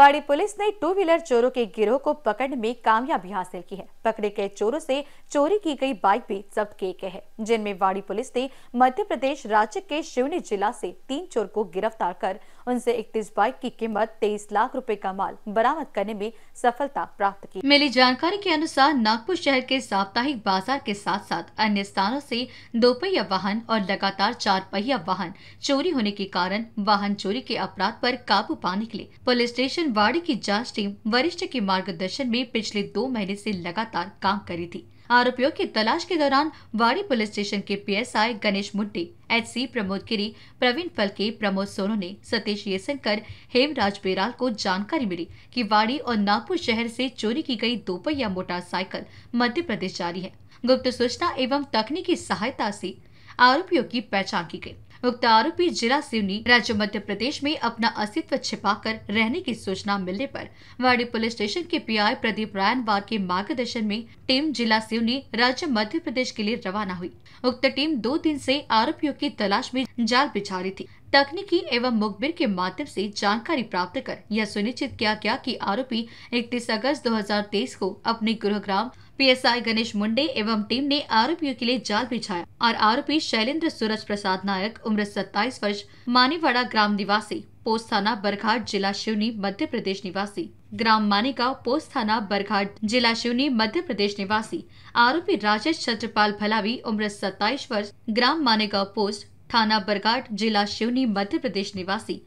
Niwari police ने two wheeler चोरों के गिरोह को पकड़ने में कामयाबी हासिल की है पकड़े गए चोरों से चोरी की गई बाइक भी जब्त किए गए हैं जिनमें वाड़ी पुलिस ने मध्य प्रदेश राज्य के शिवनी जिला से तीन चोर को गिरफ्तार कर उनसे इकतीस बाइक की कीमत तेईस लाख रूपए का माल बरामद करने में सफलता प्राप्त की मिली जानकारी के अनुसार नागपुर शहर के साप्ताहिक बाजार के साथ साथ अन्य स्थानों से दोपहिया वाहन और लगातार चार पहिया वाहन चोरी होने के कारण वाहन चोरी के अपराध पर काबू पाने के लिए पुलिस स्टेशन वाड़ी की जांच टीम वरिष्ठ के मार्गदर्शन में पिछले दो महीने से लगातार काम करी थी आरोपियों की तलाश के दौरान वाड़ी पुलिस स्टेशन के पीएसआई गणेश मुंडे एच प्रमोद गिरी प्रवीण फलके प्रमोद सोनू ने सतीश येसनकर हेमराज बेराल को जानकारी मिली कि वाड़ी और नागपुर शहर से चोरी की गई दोपहिया मोटरसाइकिल मध्य प्रदेश जारी है गुप्त सूचना एवं तकनीकी सहायता से आरोपियों की पहचान की गयी उक्त आरोपी जिला सिवनी राज्य मध्य प्रदेश में अपना अस्तित्व छिपाकर रहने की सूचना मिलने पर वाड़ी पुलिस स्टेशन के पीआई प्रदीप रायनवार के मार्गदर्शन में टीम जिला सिवनी राज्य मध्य प्रदेश के लिए रवाना हुई उक्त टीम दो दिन से आरोपियों की तलाश में जाल बिछा रही थी तकनीकी एवं मुखबिर के माध्यम से जानकारी प्राप्त कर यह सुनिश्चित किया गया कि आरोपी 31 अगस्त 2023 को अपने ग्राम पीएसआई गणेश मुंडे एवं टीम ने आरोपियों के लिए जाल बिछाया और आरोपी शैलेंद्र सूरज प्रसाद नायक उम्र 27 वर्ष मानीवाड़ा ग्राम निवासी पोस्ट थाना बरघाट जिला शिवनी मध्य प्रदेश निवासी ग्राम मानेगांव पोस्ट थाना बरघाट जिला शिवनी मध्य प्रदेश निवासी आरोपी राजेश छत्रपाल भलावी उम्र 27 वर्ष ग्राम मानेगांव पोस्ट थाना बरघाट जिला शिवनी मध्य प्रदेश निवासी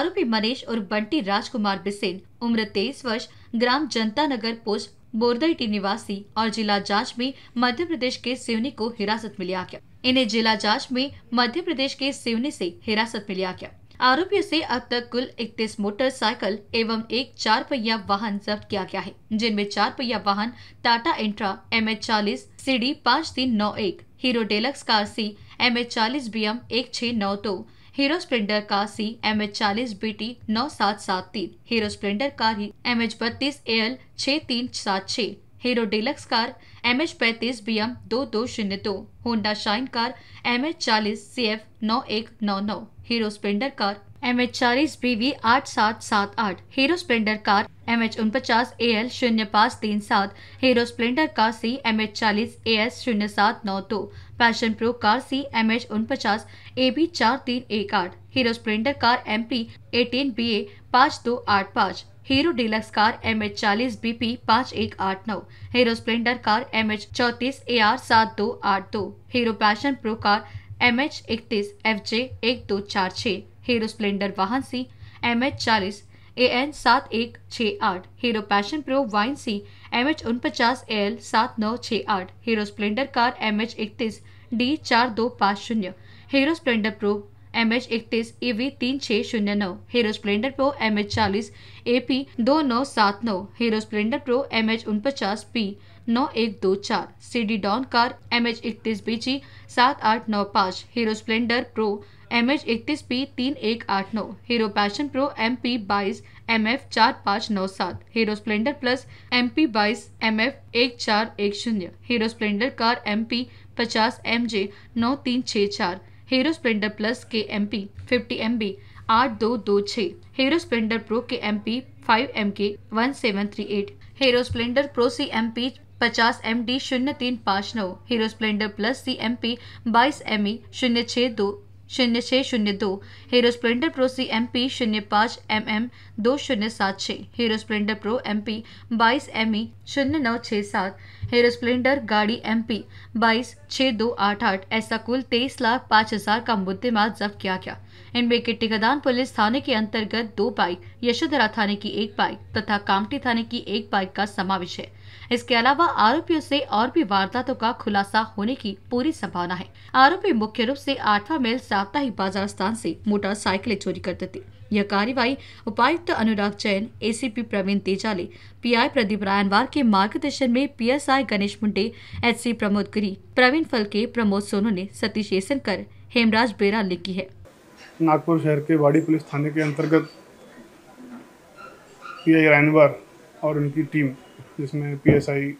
आरोपी मनीष और बंटी राजकुमार बिसेन उम्र तेईस वर्ष ग्राम जनता नगर पोस्ट बोरदईटी निवासी और जिला जांच में मध्य प्रदेश के सिवनी को हिरासत में लिया गया इन्हें जिला जांच में मध्य प्रदेश के सिवनी से हिरासत में लिया गया आरोपियों से अब तक कुल 31 मोटरसाइकिल एवं एक चार पहिया वाहन जब्त किया गया है जिनमें चार पहिया वाहन टाटा इंट्रा एम एच चालीस सी डी पाँच तीन नौ एक Hero Deluxe car C M H चालीस बी एम एक छह नौ दो तो, हीरो स्प्लेंडर का सी एम एच चालीस बी टी नौ सात सात तीन हीरो स्प्लेंडर कार ही एम एच बत्तीस ए एल छः तीन सात छः Hero Deluxe car M H पैंतीस बी एम दो दो शून्य दो Honda Shine car M H चालीस सी एफ नौ एक नौ नौ Hero Splendor car M H चालीस बीवी आठ सात सात आठ Hero Splendor car M H उनपचास ए एल शून्य पाँच तीन सात Hero Splendor car C M H चालीस ए एस शून्य सात नौ दो Passion Pro car C M H उनपचास ए बी चार तीन एक आठ Hero Splendor car M P eighteen B A पाँच दो आठ पाँच Hero Deluxe car M H चालीस बी पी पाँच एक आठ नौ Hero Splendor car M H चौतीस ए आर सात दो आठ दो Hero Passion Pro car M H इकतीस एफ जे एक दो चार छः हीरो स्प्लेंडर वाहन सी एम एच चालीस ए एन सात एक छः आठ हीरो पैशन प्रो वाइन सी एम एच उनपचास ए एल सात नौ छः आठ Hero Splendor car M H इकतीस डी चार दो पाँच शून्य Hero Splendor Pro M H इकतीस ए वी तीन छः शून्य नौ Hero Splendor Pro M H चालीस ए पी दो नौ सात नौ Hero Splendor Pro M H उनपचास पी नौ एक दो चार C D Dawn car M H इकतीस बी जी सात आठ नौ पाँच Hero Splendor Pro M H इकतीस पी तीन एक आठ नौ Hero Passion Pro M P बाईस एम एफ चार पाँच नौ सात Hero Splendor Plus M P बाईस एम एफ एक चार एक शून्य Hero Splendor car M P पचास एम जे नौ तीन छः चार हीरो स्प्लेंडर प्लस के M P fifty M B आठ दो दो छः हीरो स्प्लेंडर प्रो के M P five M K one seven three eight Hero Splendor Pro C M P पचास एम डी शून्य तीन पाँच नौ Hero Splendor Plus C M P बाईस एम ई शून्य छः दो शून्य छः शून्य दो Hero Splendor Pro C M P शून्य पाँच एम एम दो शून्य सात छः Hero Splendor Pro M P बाईस एम ई e शून्य नौ छः सात हीरो स्प्लेंडर गाड़ी एम पी बाईस छः दो आठ आठ ऐसा कुल तेईस लाख पाँच हजार का मुद्देमाल जब्त किया गया इनमें के टिकादान पुलिस थाने के अंतर्गत दो बाइक यशोधरा थाने की एक बाइक तथा कामटी थाने की एक बाइक का समावेश है इसके अलावा आरोपियों से और भी वारदातों का खुलासा होने की पूरी संभावना है आरोपी मुख्य रूप से आठवा मेल साप्ताहिक बाजार स्थान से मोटरसाइकिलें चोरी करते थे यह कार्यवाही उपायुक्त अनुराग जैन एसीपी प्रवीण तेजाली पीआई प्रदीप रायनवार के मार्गदर्शन में पीएसआई गणेश मुंडे एचसी प्रमोद गिरी प्रवीण फलके प्रमोद सोनू ने सतीश कर हेमराज बेरा लिखी है नागपुर शहर के वाड़ी पुलिस थाने के अंतर्गत पीआई रायनवार और उनकी टीम जिसमें पीएसआई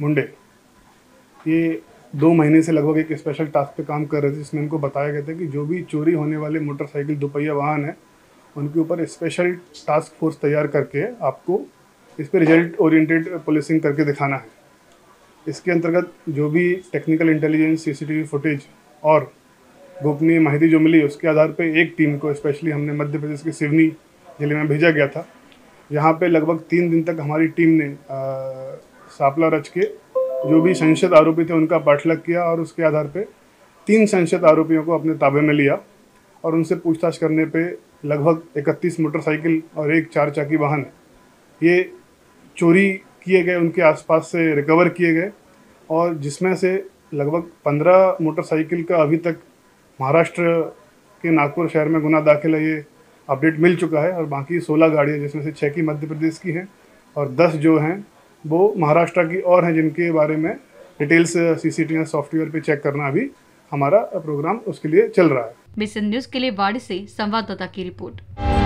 मुंडे ये दो महीने से लगभग एक स्पेशल टास्क पे काम कर रहे थे जिसमें इनको बताया गया था कि जो भी चोरी होने वाले मोटरसाइकिल दोपहिया वाहन है उनके ऊपर स्पेशल टास्क फोर्स तैयार करके आपको इस पर रिजल्ट ओरिएंटेड पुलिसिंग करके दिखाना है इसके अंतर्गत जो भी टेक्निकल इंटेलिजेंस सीसीटीवी फुटेज और गोपनीय माहिती जो मिली उसके आधार पर एक टीम को स्पेशली हमने मध्य प्रदेश के सिवनी जिले में भेजा गया था यहाँ पे लगभग तीन दिन तक हमारी टीम ने आ, सापला रच के जो भी संशयित आरोपी थे उनका पाठलग किया और उसके आधार पे तीन संशयित आरोपियों को अपने ताबे में लिया और उनसे पूछताछ करने पे लगभग 31 मोटरसाइकिल और एक चार चाकी वाहन ये चोरी किए गए उनके आसपास से रिकवर किए गए और जिसमें से लगभग 15 मोटरसाइकिल का अभी तक महाराष्ट्र के नागपुर शहर में गुना दाखिल है ये अपडेट मिल चुका है और बाकी 16 गाड़ियाँ जिसमें से छः की मध्य प्रदेश की हैं और 10 जो हैं वो महाराष्ट्र की और हैं जिनके बारे में डिटेल्स सी सॉफ्टवेयर पर चेक करना अभी हमारा प्रोग्राम उसके लिए चल रहा है बेसन न्यूज के लिए वाड़ी से संवाददाता की रिपोर्ट